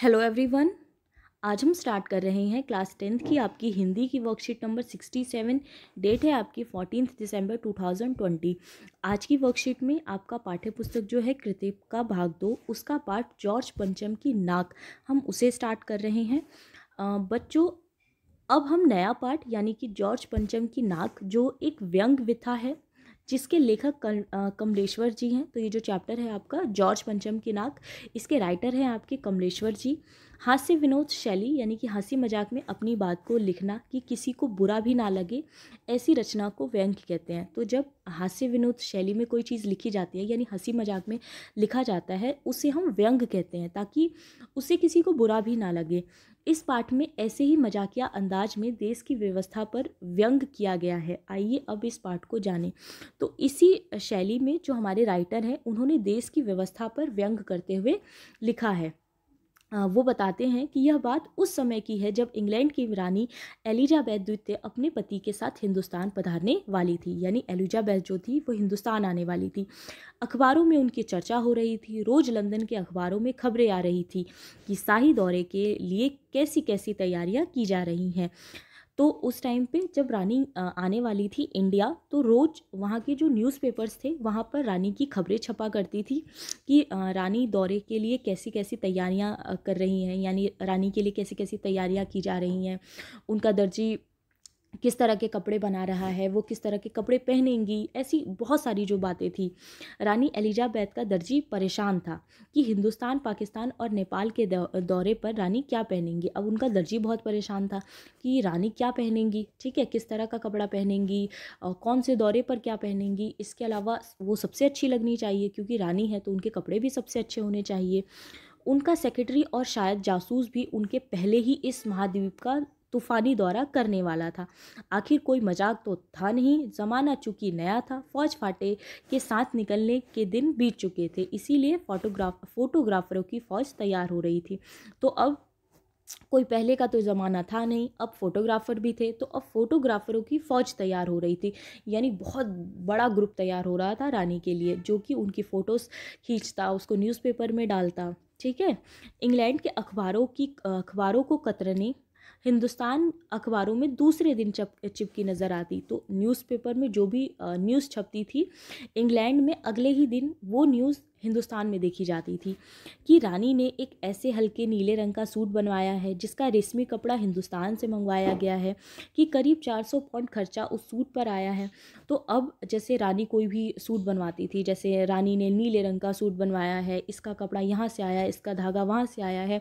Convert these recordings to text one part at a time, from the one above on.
hello everyone आज हम start कर रहे हैं क्लास टेंथ की आपकी हिंदी की worksheet number sixty seven date है आपकी फोर्टीन दिसंबर टू थाउजेंड ट्वेंटी आज की वर्कशीट में आपका पाठ्य पुस्तक जो है कृतिक का भाग दो उसका पार्ट जॉर्ज पंचम की नाक हम उसे स्टार्ट कर रहे हैं बच्चों अब हम नया पार्ट यानी कि जॉर्ज पंचम की नाक जो एक व्यंग विथा है जिसके लेखक कमलेश्वर जी हैं तो ये जो चैप्टर है आपका जॉर्ज पंचम की नाक इसके राइटर हैं आपके कमलेश्वर जी हास्य विनोद शैली यानी कि हंसी मजाक में अपनी बात को लिखना कि किसी को बुरा भी ना लगे ऐसी रचना को व्यंग कहते हैं तो जब हास्य विनोद शैली में कोई चीज़ लिखी जाती है यानी हंसी मजाक में लिखा जाता है उसे हम व्यंग कहते हैं ताकि उसे किसी को बुरा भी ना लगे इस पाठ में ऐसे ही मजाकिया अंदाज में देश की व्यवस्था पर व्यंग किया गया है आइए अब इस पाठ को जानें तो इसी शैली में जो हमारे राइटर हैं उन्होंने देश की व्यवस्था पर व्यंग करते हुए लिखा है वो बताते हैं कि यह बात उस समय की है जब इंग्लैंड की रानी एलिजाबैथ द्वितीय अपने पति के साथ हिंदुस्तान पधारने वाली थी यानी एलिजाबैथ जो थी वो हिंदुस्तान आने वाली थी अखबारों में उनकी चर्चा हो रही थी रोज़ लंदन के अखबारों में खबरें आ रही थी कि शाही दौरे के लिए कैसी कैसी तैयारियां की जा रही हैं तो उस टाइम पे जब रानी आने वाली थी इंडिया तो रोज़ वहाँ के जो न्यूज़पेपर्स थे वहाँ पर रानी की खबरें छपा करती थी कि रानी दौरे के लिए कैसी कैसी तैयारियाँ कर रही हैं यानी रानी के लिए कैसी कैसी तैयारियाँ की जा रही हैं उनका दर्जी किस तरह के कपड़े बना रहा है वो किस तरह के कपड़े पहनेंगी ऐसी बहुत सारी जो बातें थी रानी एलिजाबैथ का दर्जी परेशान था कि हिंदुस्तान पाकिस्तान और नेपाल के दौरे पर रानी क्या पहनेंगी अब उनका दर्जी बहुत परेशान था कि रानी क्या पहनेंगी ठीक है किस तरह का कपड़ा पहनेंगी कौन से दौरे पर क्या पहनेंगी इसके अलावा वो सबसे अच्छी लगनी चाहिए क्योंकि रानी है तो उनके कपड़े भी सबसे अच्छे होने चाहिए उनका सेक्रेटरी और शायद जासूस भी उनके पहले ही इस महाद्वीप का तूफ़ानी दौरा करने वाला था आखिर कोई मजाक तो था नहीं ज़माना चूँकि नया था फौज फाटे के साथ निकलने के दिन बीत चुके थे इसीलिए फोटोग्राफ फोटोग्राफरों की फ़ौज तैयार हो रही थी तो अब कोई पहले का तो ज़माना था नहीं अब फोटोग्राफ़र भी थे तो अब फोटोग्राफ़रों की फ़ौज तैयार हो रही थी यानी बहुत बड़ा ग्रुप तैयार हो रहा था रानी के लिए जो कि उनकी फ़ोटोज़ खींचता उसको न्यूज़पेपर में डालता ठीक है इंग्लैंड के अखबारों की अखबारों को कतरने हिंदुस्तान अखबारों में दूसरे दिन चप चिपकी नज़र आती तो न्यूज़पेपर में जो भी न्यूज़ छपती थी इंग्लैंड में अगले ही दिन वो न्यूज़ हिंदुस्तान में देखी जाती थी कि रानी ने एक ऐसे हल्के नीले रंग का सूट बनवाया है जिसका रेशमी कपड़ा हिंदुस्तान से मंगवाया गया है कि करीब 400 पॉइंट खर्चा उस सूट पर आया है तो अब जैसे रानी कोई भी सूट बनवाती थी जैसे रानी ने नीले रंग का सूट बनवाया है इसका कपड़ा यहाँ से आया है इसका धागा वहाँ से आया है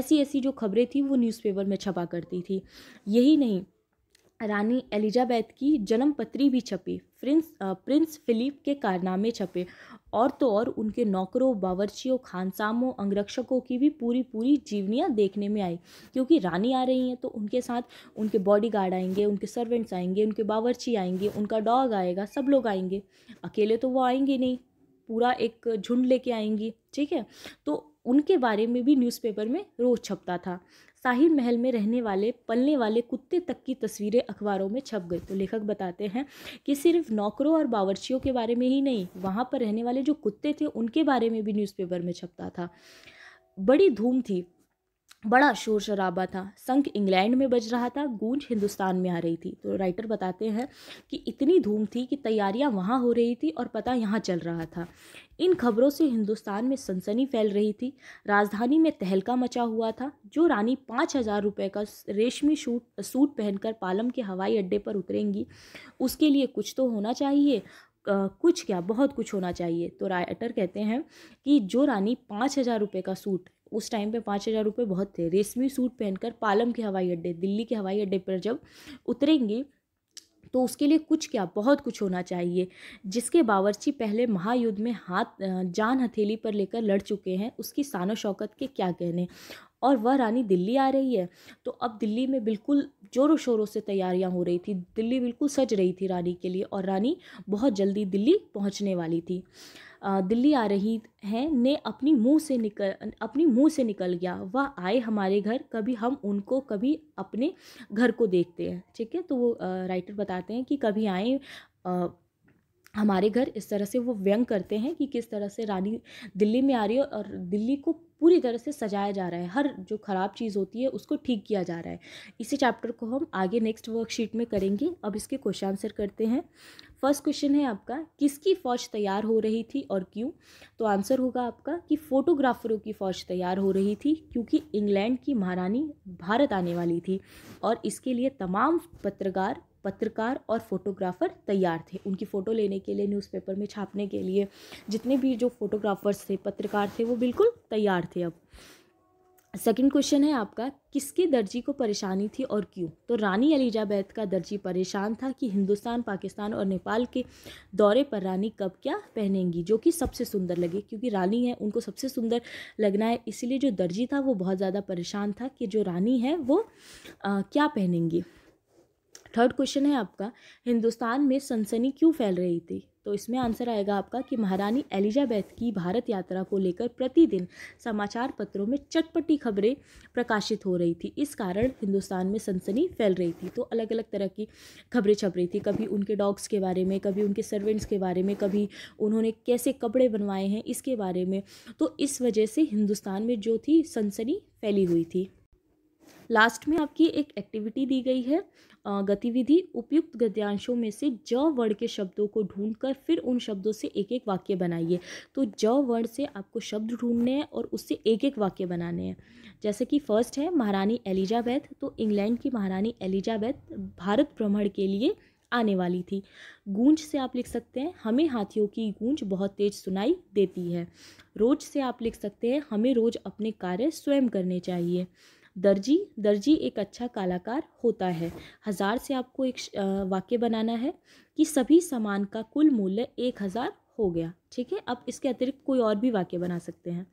ऐसी ऐसी जो खबरें थी वो न्यूज़पेपर में छपा करती थी यही नहीं रानी एलिजाबैथ की जन्मपत्री भी छपी प्रिंस प्रिंस फिलिप के कारनामे छपे और तो और उनके नौकरों बावर्चियों खानसामों अंगरक्षकों की भी पूरी पूरी जीवनियाँ देखने में आई क्योंकि रानी आ रही हैं तो उनके साथ उनके बॉडीगार्ड आएंगे उनके सर्वेंट्स आएंगे उनके बावर्ची आएंगे उनका डॉग आएगा सब लोग आएंगे अकेले तो वो आएंगे नहीं पूरा एक झुंड लेके आएंगी ठीक है तो उनके बारे में भी न्यूज़पेपर में रोज़ छपता था शाही महल में रहने वाले पलने वाले कुत्ते तक की तस्वीरें अखबारों में छप गई तो लेखक बताते हैं कि सिर्फ नौकरों और बावर्चियों के बारे में ही नहीं वहाँ पर रहने वाले जो कुत्ते थे उनके बारे में भी न्यूज़पेपर में छपता था बड़ी धूम थी बड़ा शोर शराबा था संख इंग्लैंड में बज रहा था गूंज हिंदुस्तान में आ रही थी तो राइटर बताते हैं कि इतनी धूम थी कि तैयारियां वहाँ हो रही थी और पता यहाँ चल रहा था इन खबरों से हिंदुस्तान में सनसनी फैल रही थी राजधानी में तहलका मचा हुआ था जो रानी पाँच हज़ार रुपये का रेशमी शूट सूट पहनकर पालम के हवाई अड्डे पर उतरेंगी उसके लिए कुछ तो होना चाहिए Uh, कुछ क्या बहुत कुछ होना चाहिए तो राइटर कहते हैं कि जो रानी पाँच हज़ार रुपये का सूट उस टाइम पे पाँच हज़ार रुपये बहुत थे रेशमी सूट पहनकर पालम के हवाई अड्डे दिल्ली के हवाई अड्डे पर जब उतरेंगे तो उसके लिए कुछ क्या बहुत कुछ होना चाहिए जिसके बावर्ची पहले महायुद्ध में हाथ जान हथेली पर लेकर लड़ चुके हैं उसकी सानो शौकत के क्या कहने और वह रानी दिल्ली आ रही है तो अब दिल्ली में बिल्कुल ज़ोरों शोरों से तैयारियां हो रही थी दिल्ली बिल्कुल सज रही थी रानी के लिए और रानी बहुत जल्दी दिल्ली पहुंचने वाली थी दिल्ली आ रही हैं ने अपनी मुंह से निकल अपनी मुंह से निकल गया वह आए हमारे घर कभी हम उनको कभी अपने घर को देखते हैं ठीक है तो वो राइटर बताते हैं कि कभी आए हमारे घर इस तरह से वो व्यंग करते हैं कि किस तरह से रानी दिल्ली में आ रही है और दिल्ली को पूरी तरह से सजाया जा रहा है हर जो ख़राब चीज़ होती है उसको ठीक किया जा रहा है इसी चैप्टर को हम आगे नेक्स्ट वर्कशीट में करेंगे अब इसके क्वेश्चन आंसर करते हैं फर्स्ट क्वेश्चन है आपका किसकी फ़ौज तैयार हो रही थी और क्यों तो आंसर होगा आपका कि फ़ोटोग्राफरों की फ़ौज तैयार हो रही थी क्योंकि इंग्लैंड की महारानी भारत आने वाली थी और इसके लिए तमाम पत्रकार पत्रकार और फोटोग्राफ़र तैयार थे उनकी फ़ोटो लेने के लिए न्यूज़पेपर में छापने के लिए जितने भी जो फोटोग्राफ़र्स थे पत्रकार थे वो बिल्कुल तैयार थे अब सेकंड क्वेश्चन है आपका किसके दर्जी को परेशानी थी और क्यों तो रानी एलिजाबैथ का दर्जी परेशान था कि हिंदुस्तान पाकिस्तान और नेपाल के दौरे पर रानी कब क्या पहनेंगी जो कि सबसे सुंदर लगे क्योंकि रानी है उनको सबसे सुंदर लगना है इसलिए जो दर्जी था वो बहुत ज़्यादा परेशान था कि जो रानी है वो आ, क्या पहनेंगी थर्ड क्वेश्चन है आपका हिंदुस्तान में सनसनी क्यों फैल रही थी तो इसमें आंसर आएगा आपका कि महारानी एलिजाबेथ की भारत यात्रा को लेकर प्रतिदिन समाचार पत्रों में चटपटी खबरें प्रकाशित हो रही थी इस कारण हिंदुस्तान में सनसनी फैल रही थी तो अलग अलग तरह की खबरें छप रही थी कभी उनके डॉग्स के बारे में कभी उनके सर्वेंट्स के बारे में कभी उन्होंने कैसे कपड़े बनवाए हैं इसके बारे में तो इस वजह से हिंदुस्तान में जो थी सनसनी फैली हुई थी लास्ट में आपकी एक एक्टिविटी दी गई है गतिविधि उपयुक्त गद्यांशों में से ज वर्ण के शब्दों को ढूंढकर फिर उन शब्दों से एक एक वाक्य बनाइए तो ज वर्ण से आपको शब्द ढूंढने हैं और उससे एक एक वाक्य बनाने हैं जैसे कि फर्स्ट है महारानी एलिजाबैथ तो इंग्लैंड की महारानी एलिजाबैथ भारत भ्रमण के लिए आने वाली थी गूंज से आप लिख सकते हैं हमें हाथियों की गूंज बहुत तेज सुनाई देती है रोज से आप लिख सकते हैं हमें रोज अपने कार्य स्वयं करने चाहिए दर्जी दर्जी एक अच्छा कलाकार होता है हज़ार से आपको एक वाक्य बनाना है कि सभी सामान का कुल मूल्य एक हज़ार हो गया ठीक है अब इसके अतिरिक्त कोई और भी वाक्य बना सकते हैं